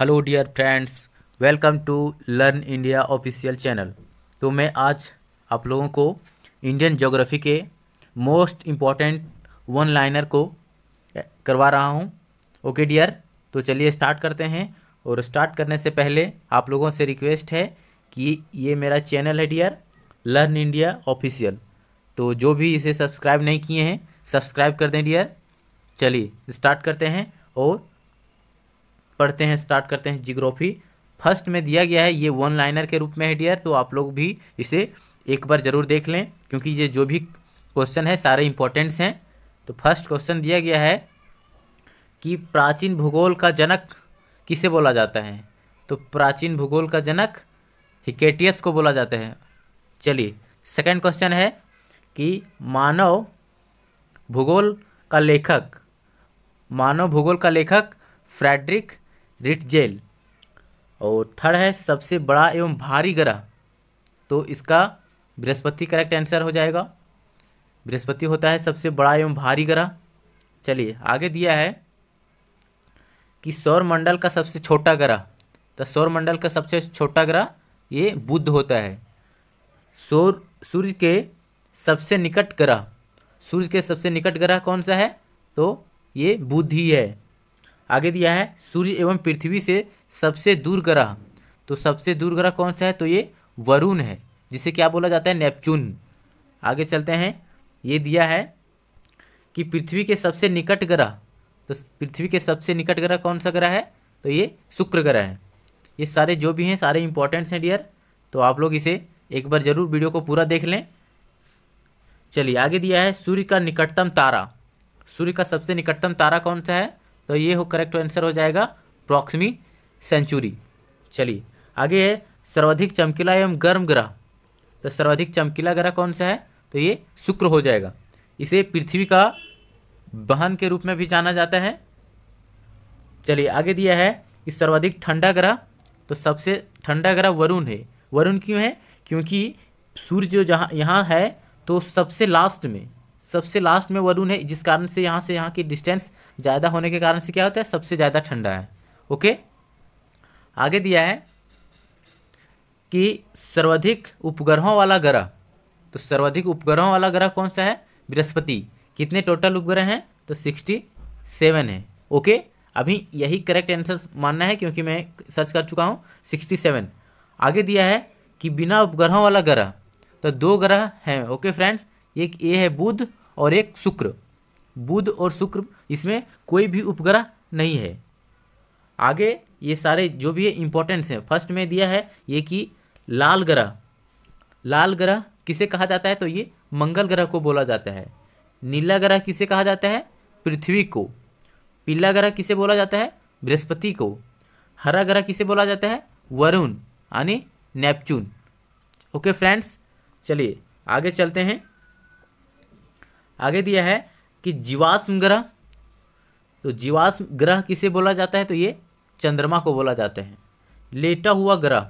hello dear friends welcome to learn India official channel तो मैं आज आप लोगों को इंडियन जोग्राफी के मोस्ट इम्पॉर्टेंट वन लाइनर को करवा रहा हूँ ओके डियर तो चलिए स्टार्ट करते हैं और स्टार्ट करने से पहले आप लोगों से रिक्वेस्ट है कि ये मेरा चैनल है डियर लर्न इंडिया ऑफिशियल तो जो भी इसे सब्सक्राइब नहीं किए हैं सब्सक्राइब कर दें डियर चलिए स्टार्ट करते हैं और पढ़ते हैं स्टार्ट करते हैं जिग्राफी फर्स्ट में दिया गया है ये वन लाइनर के रूप में है डियर तो आप लोग भी इसे एक बार ज़रूर देख लें क्योंकि ये जो भी क्वेश्चन है सारे इंपॉर्टेंट्स हैं तो फर्स्ट क्वेश्चन दिया गया है कि प्राचीन भूगोल का जनक किसे बोला जाता है तो प्राचीन भूगोल का जनक हिकेटियस को बोला जाता है चलिए सेकंड क्वेश्चन है कि मानव भूगोल का लेखक मानव भूगोल का लेखक फ्रेडरिक रिट जेल और थर्ड है सबसे बड़ा एवं भारी ग्रह तो इसका बृहस्पति करेक्ट आंसर हो जाएगा बृहस्पति होता है सबसे बड़ा एवं भारी ग्रह चलिए आगे दिया है कि सौरमंडल का सबसे छोटा ग्रह तो सौरमंडल का सबसे छोटा ग्रह ये बुध होता है सौर सूर्य के सबसे निकट ग्रह सूर्य के सबसे निकट ग्रह कौन सा है तो ये बुध ही है आगे दिया है सूर्य एवं पृथ्वी से सबसे दूर ग्रह तो सबसे दूर ग्रह कौन सा है तो ये वरुण है जिसे क्या बोला जाता है नेपचून आगे चलते हैं ये दिया है कि पृथ्वी के सबसे निकट ग्रह तो पृथ्वी के सबसे निकट ग्रह कौन सा ग्रह है तो ये शुक्र ग्रह है ये सारे जो भी हैं सारे इंपॉर्टेंट्स हैं डियर तो आप लोग इसे एक बार ज़रूर वीडियो को पूरा देख लें चलिए आगे दिया है सूर्य का निकटतम तारा सूर्य का सबसे निकटतम तारा कौन सा है तो ये हो करेक्ट आंसर हो जाएगा प्रॉक्समी सेंचुरी चलिए आगे है सर्वाधिक चमकीला एवं गर्म ग्रह तो सर्वाधिक चमकीला ग्रह कौन सा है तो ये शुक्र हो जाएगा इसे पृथ्वी का बहन के रूप में भी जाना जाता है चलिए आगे दिया है कि सर्वाधिक ठंडा ग्रह तो सबसे ठंडा ग्रह वरुण है वरुण क्यों है क्योंकि सूर्य जो जहाँ यहाँ है तो सबसे लास्ट में सबसे लास्ट में वरुण है जिस कारण से यहाँ से यहाँ की डिस्टेंस ज़्यादा होने के कारण से क्या होता है सबसे ज़्यादा ठंडा है ओके आगे दिया है कि सर्वाधिक उपग्रहों वाला ग्रह तो सर्वाधिक उपग्रहों वाला ग्रह कौन सा है बृहस्पति कितने टोटल उपग्रह हैं तो सिक्सटी सेवन है ओके अभी यही करेक्ट आंसर मानना है क्योंकि मैं सर्च कर चुका हूँ सिक्सटी सेवन आगे दिया है कि बिना उपग्रहों वाला ग्रह तो दो ग्रह हैं ओके फ्रेंड्स एक ए है बुध और एक शुक्र बुध और शुक्र इसमें कोई भी उपग्रह नहीं है आगे ये सारे जो भी है इंपॉर्टेंट्स हैं फर्स्ट में दिया है ये कि लाल ग्रह लाल ग्रह किसे कहा जाता है तो ये मंगल ग्रह को बोला जाता है नीला ग्रह किसे कहा जाता है पृथ्वी को पीला ग्रह किसे बोला जाता है बृहस्पति को हरा ग्रह किसे बोला जाता है वरुण यानी नेपच्यून ओके फ्रेंड्स चलिए आगे चलते हैं आगे दिया है कि जीवाश्म ग्रह तो जीवाश्म ग्रह किसे बोला जाता है तो ये चंद्रमा को बोला जाता है लेटा हुआ ग्रह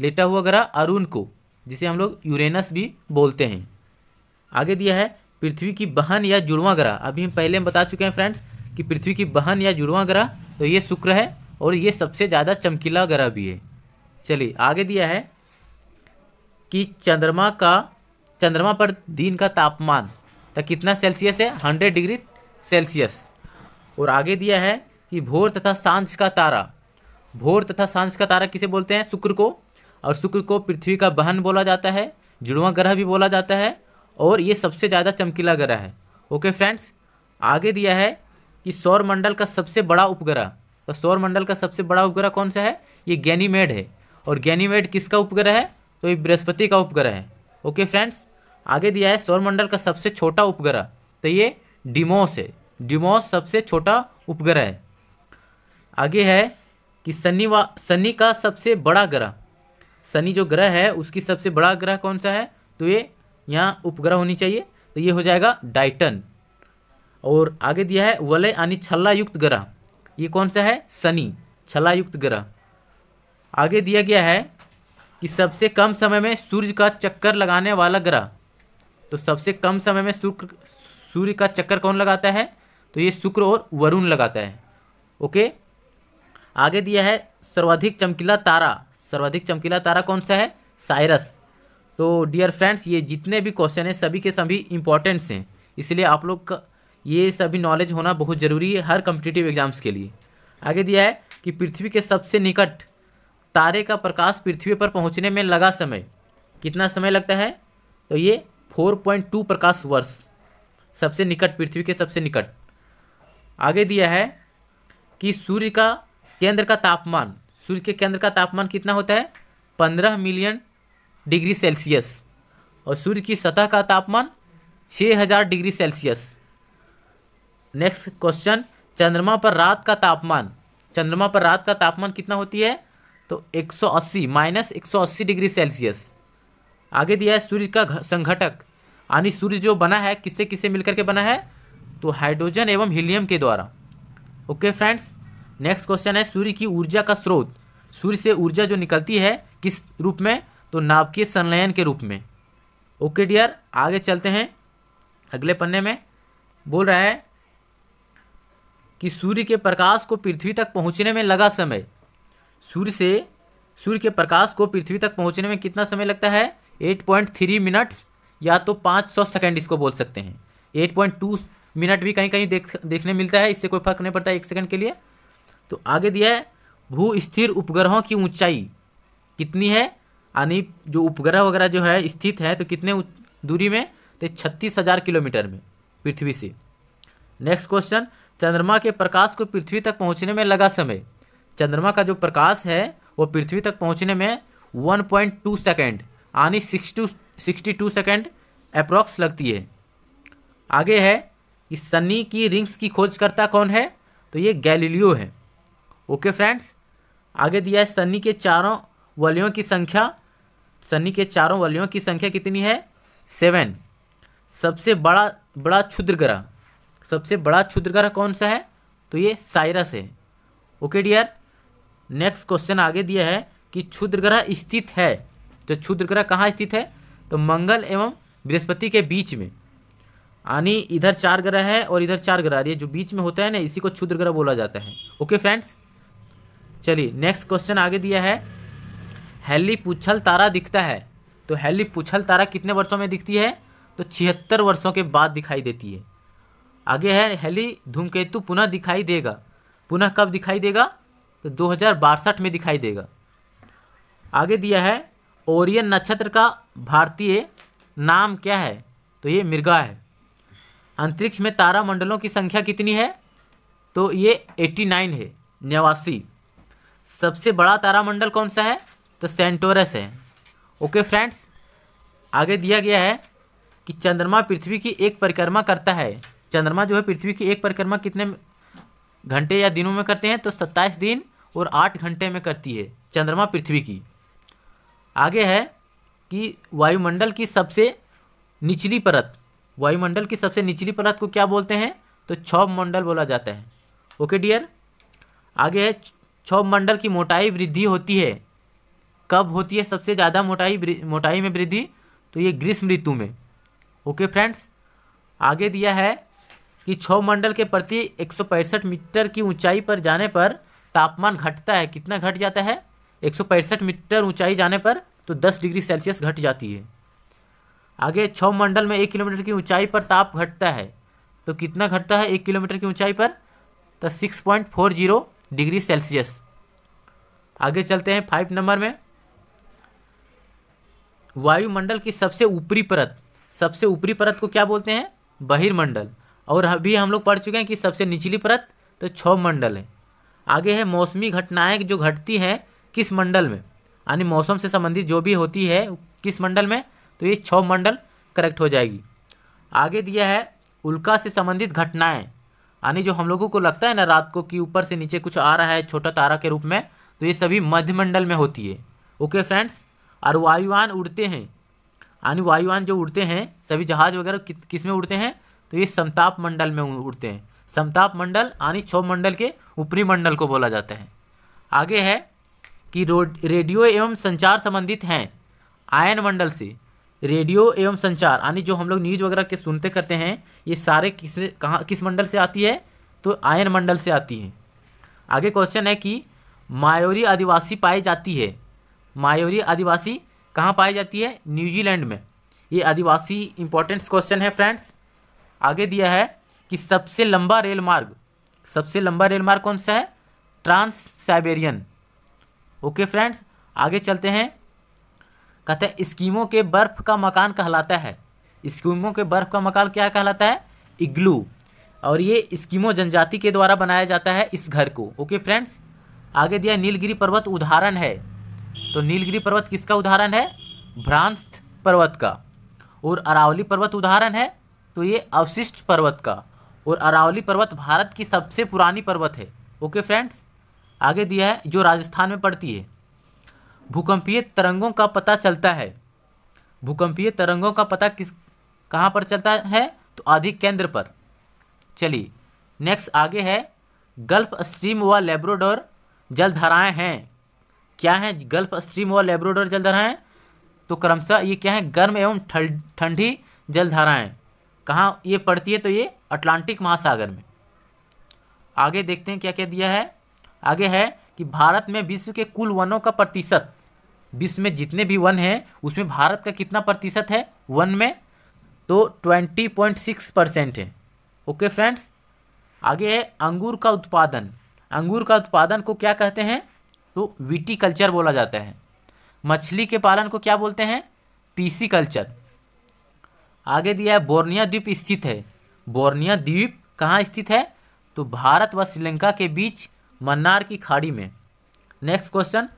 लेटा हुआ ग्रह अरुण को जिसे हम लोग यूरेनस भी बोलते हैं आगे दिया है पृथ्वी की बहन या जुड़वा ग्रह अभी हम पहले बता चुके हैं फ्रेंड्स कि पृथ्वी की बहन या जुड़वा ग्रह तो ये शुक्र है और ये सबसे ज़्यादा चमकीला ग्रह भी है चलिए आगे दिया है कि चंद्रमा का चंद्रमा पर दिन का तापमान तो कितना सेल्सियस है हंड्रेड डिग्री सेल्सियस और आगे दिया है कि भोर तथा सांझ का तारा भोर तथा सांझ का तारा किसे बोलते हैं शुक्र को और शुक्र को पृथ्वी का बहन बोला जाता है जुड़वा ग्रह भी बोला जाता है और ये सबसे ज़्यादा चमकीला ग्रह है ओके फ्रेंड्स आगे दिया है कि सौरमंडल का सबसे बड़ा उपग्रह तो सौरमंडल का सबसे बड़ा उपग्रह कौन सा है ये गैनीमेड है और गैनीमेड किसका उपग्रह है तो ये बृहस्पति का उपग्रह है ओके फ्रेंड्स आगे दिया है सौरमंडल का सबसे छोटा उपग्रह तो ये डिमोस है डिमोस सबसे छोटा उपग्रह है आगे है कि शनिवा शनि का सबसे बड़ा ग्रह शनि जो ग्रह है उसकी सबसे बड़ा ग्रह कौन सा है तो ये यहाँ उपग्रह होनी चाहिए तो ये हो जाएगा डाइटन और आगे दिया है वलय यानी छल्ला युक्त ग्रह ये कौन सा है शनि छल्लायुक्त युक्त ग्रह आगे दिया गया है कि सबसे कम समय में सूर्य का चक्कर लगाने वाला ग्रह तो सबसे कम समय में शुक्र सूर्य का चक्कर कौन लगाता है तो ये शुक्र और वरुण लगाता है ओके आगे दिया है सर्वाधिक चमकीला तारा सर्वाधिक चमकीला तारा कौन सा है साइरस तो डियर फ्रेंड्स ये जितने भी क्वेश्चन हैं सभी के सभी इंपॉर्टेंट्स हैं इसलिए आप लोग का ये सभी नॉलेज होना बहुत ज़रूरी है हर कम्पिटिटिव एग्जाम्स के लिए आगे दिया है कि पृथ्वी के सबसे निकट तारे का प्रकाश पृथ्वी पर पहुंचने में लगा समय कितना समय लगता है तो ये 4.2 प्रकाश वर्ष सबसे निकट पृथ्वी के सबसे निकट आगे दिया है कि सूर्य का केंद्र का तापमान सूर्य के केंद्र का तापमान कितना होता है पंद्रह मिलियन डिग्री सेल्सियस और सूर्य की सतह का तापमान छः हजार डिग्री सेल्सियस नेक्स्ट क्वेश्चन चंद्रमा पर रात का तापमान चंद्रमा पर रात का तापमान कितना होती है तो 180 माइनस 180 डिग्री सेल्सियस आगे दिया है सूर्य का संघटक यानी सूर्य जो बना है किससे किससे मिलकर के बना है तो हाइड्रोजन एवं हीलियम के द्वारा ओके फ्रेंड्स नेक्स्ट क्वेश्चन है सूर्य की ऊर्जा का स्रोत सूर्य से ऊर्जा जो निकलती है किस रूप में तो नाभिकीय संलयन के रूप में ओके डियर आगे चलते हैं अगले पन्ने में बोल रहा है कि सूर्य के प्रकाश को पृथ्वी तक पहुंचने में लगा समय सूर्य से सूर्य के प्रकाश को पृथ्वी तक पहुंचने में कितना समय लगता है एट पॉइंट थ्री मिनट्स या तो पाँच सौ सेकेंड इसको बोल सकते हैं एट पॉइंट टू मिनट भी कहीं कहीं देख देखने मिलता है इससे कोई फर्क नहीं पड़ता एक सेकंड के लिए तो आगे दिया है भू स्थिर उपग्रहों की ऊंचाई कितनी है यानी जो उपग्रह वगैरह जो है स्थित है तो कितने दूरी में तो छत्तीस हज़ार किलोमीटर में पृथ्वी से नेक्स्ट क्वेश्चन चंद्रमा के प्रकाश को पृथ्वी तक पहुँचने में लगा समय चंद्रमा का जो प्रकाश है वो पृथ्वी तक पहुँचने में 1.2 सेकंड आनी two sixty two second approx लगती है आगे है कि सन्नी की रिंग्स की खोजकर्ता कौन है तो ये गैलीलियो है ओके फ्रेंड्स आगे दिया है सन्नी के चारों वलियों की संख्या सन्नी के चारों वलियों की संख्या कितनी है सेवन सबसे बड़ा बड़ा क्षुद्र ग्रह सबसे बड़ा क्षुद्र ग्रह कौन सा है तो ये साइरस है ओके डियर नेक्स्ट क्वेश्चन आगे दिया है कि क्षुद्र ग्रह स्थित है तो क्षुद्र ग्रह कहाँ स्थित है तो मंगल एवं बृहस्पति के बीच में यानी इधर चार ग्रह है और इधर चार ग्रह ये जो बीच में होता है ना इसी को क्षुद्र ग्रह बोला जाता है ओके फ्रेंड्स चलिए नेक्स्ट क्वेश्चन आगे दिया है हेली पुछल तारा दिखता है तो हेली पुछल तारा कितने वर्षों में दिखती है तो छिहत्तर वर्षों के बाद दिखाई देती है आगे है हेली धूमकेतु पुनः दिखाई देगा पुनः कब दिखाई देगा तो दो में दिखाई देगा आगे दिया है ओरियन नक्षत्र का भारतीय नाम क्या है तो ये मृगा है अंतरिक्ष में तारामंडलों की संख्या कितनी है तो ये एट्टी नाइन है नवासी सबसे बड़ा तारामंडल कौन सा है तो सेंटोरस है ओके फ्रेंड्स आगे दिया गया है कि चंद्रमा पृथ्वी की एक परिक्रमा करता है चंद्रमा जो है पृथ्वी की एक परिक्रमा कितने घंटे या दिनों में करते हैं तो सत्ताईस दिन और आठ घंटे में करती है चंद्रमा पृथ्वी की आगे है कि वायुमंडल की सबसे निचली परत वायुमंडल की सबसे निचली परत को क्या बोलते हैं तो क्षोभ मंडल बोला जाता है ओके डियर आगे है क्षोभ मंडल की मोटाई वृद्धि होती है कब होती है सबसे ज़्यादा मोटाई मोटाई में वृद्धि तो ये ग्रीष्म ऋतु में ओके फ्रेंड्स आगे दिया है कि क्षोभ मंडल के प्रति एक मीटर की ऊंचाई पर जाने पर तापमान घटता है कितना घट जाता है एक मीटर ऊंचाई जाने पर तो 10 डिग्री सेल्सियस घट जाती है आगे छव मंडल में एक किलोमीटर की ऊंचाई पर ताप घटता है तो कितना घटता है एक किलोमीटर की ऊंचाई पर तो six point four zero degree Celsius आगे चलते हैं फाइव नंबर में वायुमंडल की सबसे ऊपरी परत सबसे ऊपरी परत को क्या बोलते हैं बहिर्मंडल और अभी हम लोग पढ़ चुके हैं कि सबसे निचली परत तो छव मंडल है आगे है मौसमी घटनाएं जो घटती हैं किस मंडल में यानी मौसम से संबंधित जो भी होती है किस मंडल में तो ये छ मंडल करेक्ट हो जाएगी आगे दिया है उल्का से संबंधित घटनाएं यानी जो हम लोगों को लगता है ना रात को कि ऊपर से नीचे कुछ आ रहा है छोटा तारा के रूप में तो ये सभी मध्यमंडल में होती है ओके फ्रेंड्स और वायुवान उड़ते हैं यानी वायुवान जो उड़ते हैं सभी जहाज वगैरह किस में उड़ते हैं तो ये समताप मंडल में उड़ते हैं समताप मंडल यानी छो मंडल के ऊपरी मंडल को बोला जाता है आगे है कि रेडियो एवं संचार संबंधित हैं आयन मंडल से रेडियो एवं संचार यानी जो हम लोग न्यूज़ वगैरह के सुनते करते हैं ये सारे किस कहाँ किस मंडल से आती है तो आयन मंडल से आती है आगे क्वेश्चन है कि मायोरी आदिवासी पाई जाती है मायोरी आदिवासी कहाँ पाई जाती है न्यूजीलैंड में ये आदिवासी इंपॉर्टेंट क्वेश्चन है फ्रेंड्स आगे दिया है कि सबसे लंबा रेल मार्ग सबसे लंबा रेल मार्ग कौन सा है ट्रांस साइबेरियन ओके फ्रेंड्स आगे चलते हैं कहते हैं स्कीमों के बर्फ का मकान कहलाता है स्कीमों के बर्फ का मकान क्या कहलाता है इग्लू और ये स्कीमो जनजाति के द्वारा बनाया जाता है इस घर को ओके फ्रेंड्स आगे दिया नीलगिरी पर्वत उदाहरण है तो नीलगिरी पर्वत किसका उदाहरण है भ्रांस पर्वत का और अरावली पर्वत उदाहरण है तो ये अवशिष्ट पर्वत का और अरावली पर्वत भारत की सबसे पुरानी पर्वत है ओके फ्रेंड्स आगे दिया है जो राजस्थान में पड़ती है भूकंपीय तरंगों का पता चलता है भूकंपीय तरंगों का पता किस कहाँ पर चलता है तो अधिक केंद्र पर चलिए नेक्स्ट आगे है गल्फ स्ट्रीम व लेब्रोडोर जलधाराएं हैं क्या हैं गल्फ स्ट्रीम व लेब्रोडोर जलधाराएं तो क्रमशः ये क्या है गर्म एवं ठंडी जलधाराएँ कहाँ ये पड़ती है तो ये अटलांटिक महासागर में आगे देखते हैं क्या क्या दिया है आगे है कि भारत में विश्व के कुल वनों का प्रतिशत विश्व में जितने भी वन हैं उसमें भारत का कितना प्रतिशत है वन में तो ट्वेंटी पॉइंट सिक्स परसेंट है ओके फ्रेंड्स आगे है अंगूर का उत्पादन अंगूर का उत्पादन को क्या कहते हैं तो कल्चर बोला जाता है मछली के पालन को क्या बोलते हैं पीसी कल्चर आगे दिया है बोर्निया द्वीप स्थित है बोर्निया द्वीप कहाँ स्थित है तो भारत व श्रीलंका के बीच मन्नार की खाड़ी में नेक्स्ट क्वेश्चन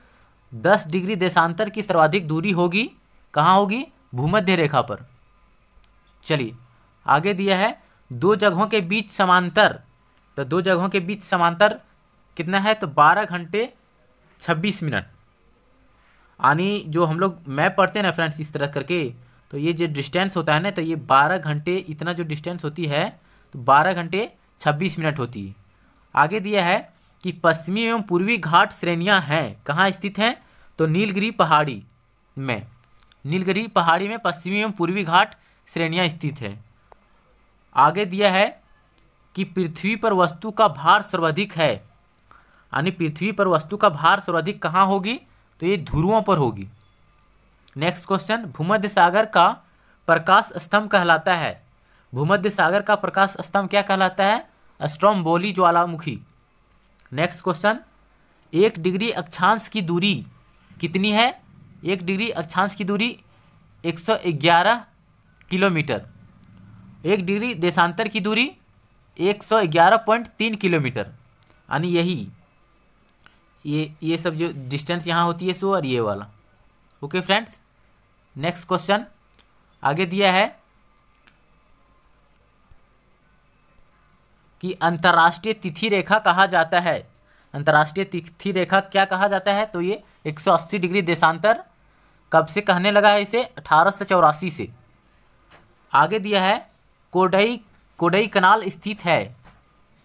दस डिग्री देशांतर की सर्वाधिक दूरी होगी कहाँ होगी भूमध्य रेखा पर चलिए आगे दिया है दो जगहों के बीच समांतर तो दो जगहों के बीच समांतर कितना है तो बारह घंटे छब्बीस मिनट यानी जो हम लोग मैप पढ़ते हैं ना फ्रेंड्स इस तरह करके तो ये जो डिस्टेंस होता है ना तो ये बारह घंटे इतना जो डिस्टेंस होती है तो बारह घंटे छब्बीस मिनट होती है आगे दिया है कि पश्चिमी एवं पूर्वी घाट श्रेणियाँ हैं कहाँ स्थित हैं तो नीलगिरी पहाड़ी में नीलगिरी पहाड़ी में पश्चिमी एवं पूर्वी घाट श्रेणियाँ स्थित है आगे दिया है कि पृथ्वी पर वस्तु का भार सर्वाधिक है यानी पृथ्वी पर वस्तु का भार सर्वाधिक कहाँ होगी तो ये ध्रुवों पर होगी नेक्स्ट क्वेश्चन भूमध्य सागर का प्रकाश स्तंभ कहलाता है भूमध्य सागर का प्रकाश स्तंभ क्या कहलाता है स्ट्रॉम्बोली ज्वालामुखी नेक्स्ट क्वेश्चन एक डिग्री अक्षांश की दूरी कितनी है एक डिग्री अक्षांश की दूरी 111 किलोमीटर एक डिग्री देशांतर की दूरी 111.3 किलोमीटर यानी यही ये ये सब जो डिस्टेंस यहाँ होती है सो और ये वाला ओके फ्रेंड्स नेक्स्ट क्वेश्चन आगे दिया है कि अंतर्राष्ट्रीय तिथि रेखा कहा जाता है अंतर्राष्ट्रीय तिथि रेखा क्या कहा जाता है तो ये 180 डिग्री देशांतर कब से कहने लगा है इसे अठारह से आगे दिया है कोडई कोडई कनाल स्थित है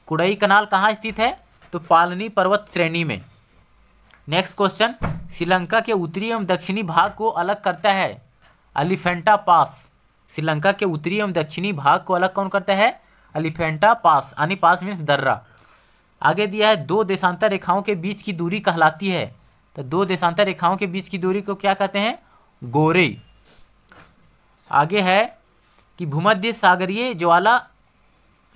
कोडई कनाल कहाँ स्थित है तो पालनी पर्वत श्रेणी में नेक्स्ट क्वेश्चन श्रीलंका के उत्तरी एवं दक्षिणी भाग को अलग करता है एलिफेंटा पास श्रीलंका के उत्तरी एवं दक्षिणी भाग को अलग कौन करता है एलिफेंटा पास यानी पास मीन्स दर्रा आगे दिया है दो देशांतर रेखाओं के बीच की दूरी कहलाती है तो दो देशांतर रेखाओं के बीच की दूरी को क्या कहते हैं गोरे आगे है कि भूमध्य सागरीय ज्वाला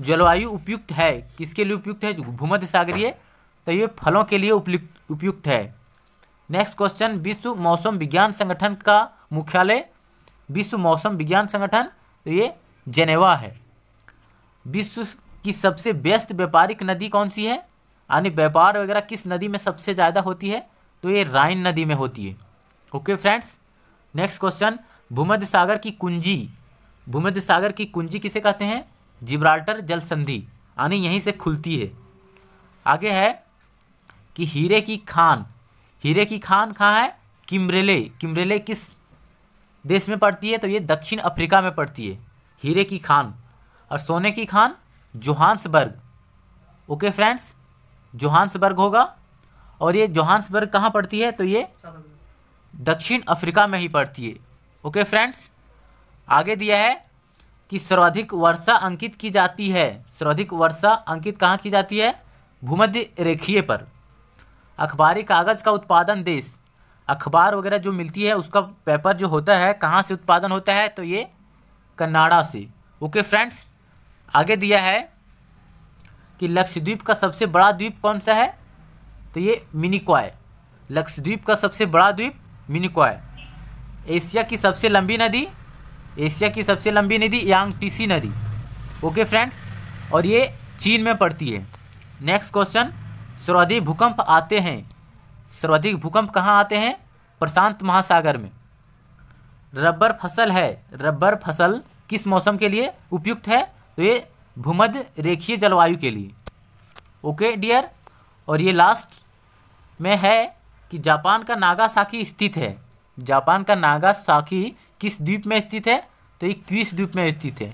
जलवायु उपयुक्त है किसके लिए उपयुक्त है भूमध्य सागरीय तो ये फलों के लिए उपयुक्त उपयुक्त है नेक्स्ट क्वेश्चन विश्व मौसम विज्ञान संगठन का मुख्यालय विश्व मौसम विज्ञान संगठन तो ये जेनेवा है विश्व की सबसे व्यस्त व्यापारिक नदी कौन सी है यानी व्यापार वगैरह किस नदी में सबसे ज़्यादा होती है तो ये राइन नदी में होती है ओके फ्रेंड्स नेक्स्ट क्वेश्चन भूमध्य सागर की कुंजी भूमध्य सागर की कुंजी किसे कहते हैं जिब्राल्टर जल संधि यानी यहीं से खुलती है आगे है कि हीरे की खान हीरे की खान कहाँ है किमरेले किमरेले किस देश में पड़ती है तो ये दक्षिण अफ्रीका में पड़ती है हीरे की खान और सोने की खान जोहान्सबर्ग ओके फ्रेंड्स जोहान्सबर्ग होगा और ये जोहान्सबर्ग कहाँ पड़ती है तो ये दक्षिण अफ्रीका में ही पड़ती है ओके फ्रेंड्स आगे दिया है कि सर्वाधिक वर्षा अंकित की जाती है सर्वाधिक वर्षा अंकित कहाँ की जाती है भूमध्य रेखीय पर अखबारी कागज़ का उत्पादन देश अखबार वगैरह जो मिलती है उसका पेपर जो होता है कहाँ से उत्पादन होता है तो ये कनाडा से ओके फ्रेंड्स आगे दिया है कि लक्षद्वीप का सबसे बड़ा द्वीप कौन सा है तो ये मिनिक्वाय लक्षद्वीप का सबसे बड़ा द्वीप मिनिक्वाय एशिया की सबसे लंबी नदी एशिया की सबसे लंबी नदी यांग टीसी नदी ओके फ्रेंड्स और ये चीन में पड़ती है नेक्स्ट क्वेश्चन सर्वाधिक भूकंप आते हैं सर्वाधिक भूकंप कहाँ आते हैं प्रशांत महासागर में रबर फसल है रबर फसल किस मौसम के लिए उपयुक्त है तो ये भूमध्य रेखीय जलवायु के लिए ओके डियर और ये लास्ट में है कि जापान का नागासाकी स्थित है जापान का नागासाकी किस द्वीप में स्थित है तो ये क्विस द्वीप में स्थित है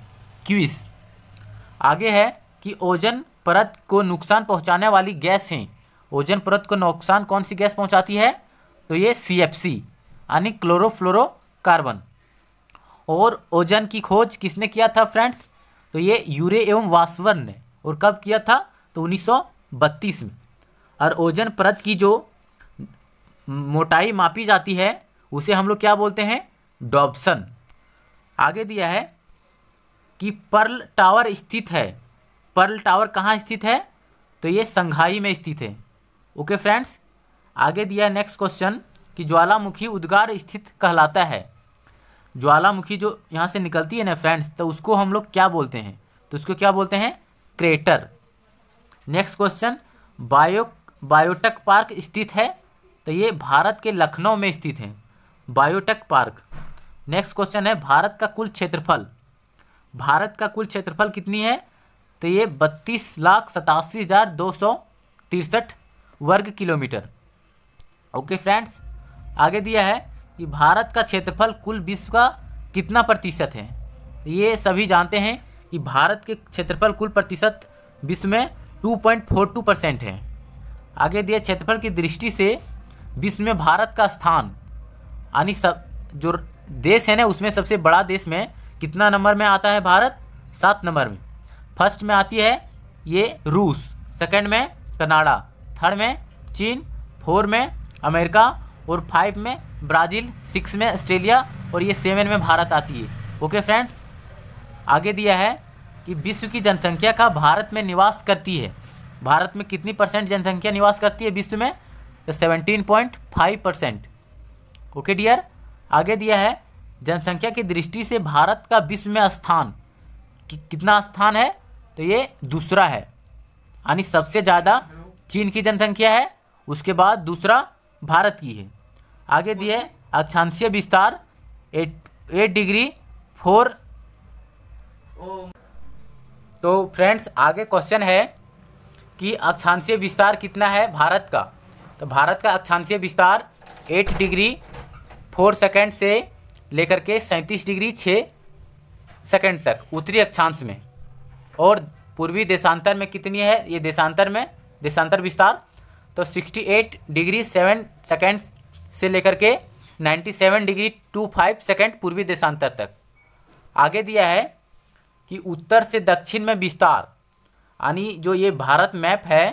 क्विस आगे है कि ओजन परत को नुकसान पहुंचाने वाली गैस हैं ओजन परत को नुकसान कौन सी गैस पहुंचाती है तो ये सी एफ सी यानी क्लोरोफ्लोरोकार्बन और ओजन की खोज किसने किया था फ्रेंड्स तो ये यूरे एवं वासवर ने और कब किया था तो 1932 में और ओजन परत की जो मोटाई मापी जाती है उसे हम लोग क्या बोलते हैं डॉब्सन आगे दिया है कि पर्ल टावर स्थित है पर्ल टावर कहाँ स्थित है तो ये संघाई में स्थित है ओके फ्रेंड्स आगे दिया नेक्स्ट क्वेश्चन कि ज्वालामुखी उद्गार स्थित कहलाता है ज्वालामुखी जो यहाँ से निकलती है ना फ्रेंड्स तो उसको हम लोग क्या बोलते हैं तो उसको क्या बोलते हैं crater next question bio biotech park स्थित है तो ये भारत के लखनऊ में स्थित है बायोटेक पार्क नेक्स्ट क्वेश्चन है भारत का कुल क्षेत्रफल भारत का कुल क्षेत्रफल कितनी है तो ये बत्तीस लाख सतासी हज़ार दो सौ तिरसठ वर्ग किलोमीटर ओके फ्रेंड्स आगे दिया है कि भारत का क्षेत्रफल कुल विश्व का कितना प्रतिशत है तो ये सभी जानते हैं कि भारत के क्षेत्रफल कुल प्रतिशत विश्व में 2.42 परसेंट है आगे दिए क्षेत्रफल की दृष्टि से विश्व में भारत का स्थान यानी सब जो देश है ना उसमें सबसे बड़ा देश में कितना नंबर में आता है भारत सात नंबर में फर्स्ट में आती है ये रूस सेकंड में कनाडा थर्ड में चीन फोर में अमेरिका और फाइव में ब्राज़ील सिक्स में ऑस्ट्रेलिया और ये सेवन में भारत आती है ओके फ्रेंड्स आगे दिया है कि विश्व की जनसंख्या का भारत में निवास करती है भारत में कितनी परसेंट जनसंख्या निवास करती है विश्व में तो seventeen point five percent okay dear आगे दिया है जनसंख्या की दृष्टि से भारत का विश्व में स्थान कि कितना स्थान है तो ये दूसरा है यानी सबसे ज़्यादा चीन की जनसंख्या है उसके बाद दूसरा भारत की है आगे दिए अक्षांशीय विस्तार एट एट डिग्री फोर तो फ्रेंड्स आगे क्वेश्चन है कि अक्षांशीय विस्तार कितना है भारत का तो भारत का अक्षांशीय विस्तार एट डिग्री फोर सेकेंड से लेकर के सैंतीस डिग्री छः सेकेंड तक उत्तरी अक्षांश में और पूर्वी देशांतर में कितनी है ये देशांतर में देशांतर विस्तार तो sixty eight degree seven seconds से लेकर के 97 डिग्री टू फाइव सेकेंड पूर्वी देशांतर तक आगे दिया है कि उत्तर से दक्षिण में विस्तार यानी जो ये भारत मैप है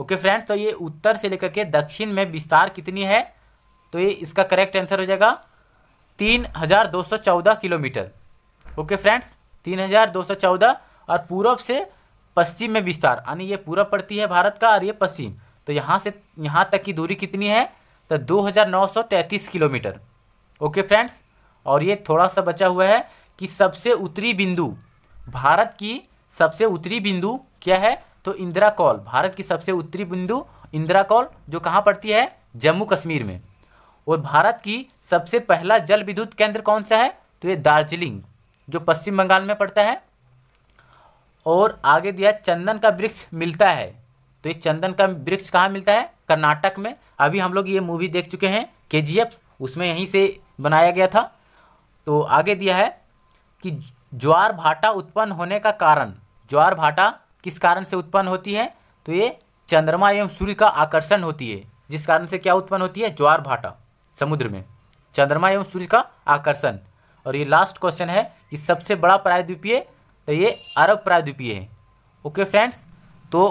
ओके फ्रेंड्स तो ये उत्तर से लेकर के दक्षिण में विस्तार कितनी है तो ये इसका करेक्ट आंसर हो जाएगा तीन हज़ार दो सौ चौदह किलोमीटर ओके फ्रेंड्स तीन हज़ार दो सौ चौदह और पूर्व से पश्चिम में विस्तार यानी ये पूरब पड़ती है भारत का और ये पश्चिम तो यहाँ से यहाँ तक की दूरी कितनी है तो 2933 किलोमीटर ओके फ्रेंड्स और ये थोड़ा सा बचा हुआ है कि सबसे उत्तरी बिंदु भारत की सबसे उत्तरी बिंदु क्या है तो इंदिरा कॉल भारत की सबसे उत्तरी बिंदु इंदिरा कॉल जो कहाँ पड़ती है जम्मू कश्मीर में और भारत की सबसे पहला जल विद्युत केंद्र कौन सा है तो ये दार्जिलिंग जो पश्चिम बंगाल में पड़ता है और आगे दिया चंदन का वृक्ष मिलता है तो ये चंदन का वृक्ष कहाँ मिलता है कर्नाटक में अभी हम लोग ये मूवी देख चुके हैं के उसमें यहीं से बनाया गया था तो आगे दिया है कि ज्वार भाटा उत्पन्न होने का कारण ज्वार भाटा किस कारण से उत्पन्न होती है तो ये चंद्रमा एवं सूर्य का आकर्षण होती है जिस कारण से क्या उत्पन्न होती है ज्वार भाटा समुद्र में चंद्रमा एवं सूर्य का आकर्षण और ये लास्ट क्वेश्चन है कि सबसे बड़ा प्रायद्वीपीय तो ये अरब प्रायद्वीपीय है ओके फ्रेंड्स तो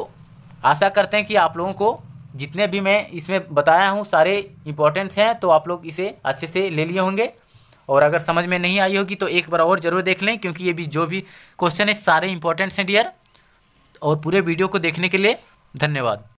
आशा करते हैं कि आप लोगों को जितने भी मैं इसमें बताया हूँ सारे इंपॉर्टेंट्स हैं तो आप लोग इसे अच्छे से ले लिए होंगे और अगर समझ में नहीं आई होगी तो एक बार और ज़रूर देख लें क्योंकि ये भी जो भी क्वेश्चन है सारे इंपॉर्टेंट्स हैं डियर और पूरे वीडियो को देखने के लिए धन्यवाद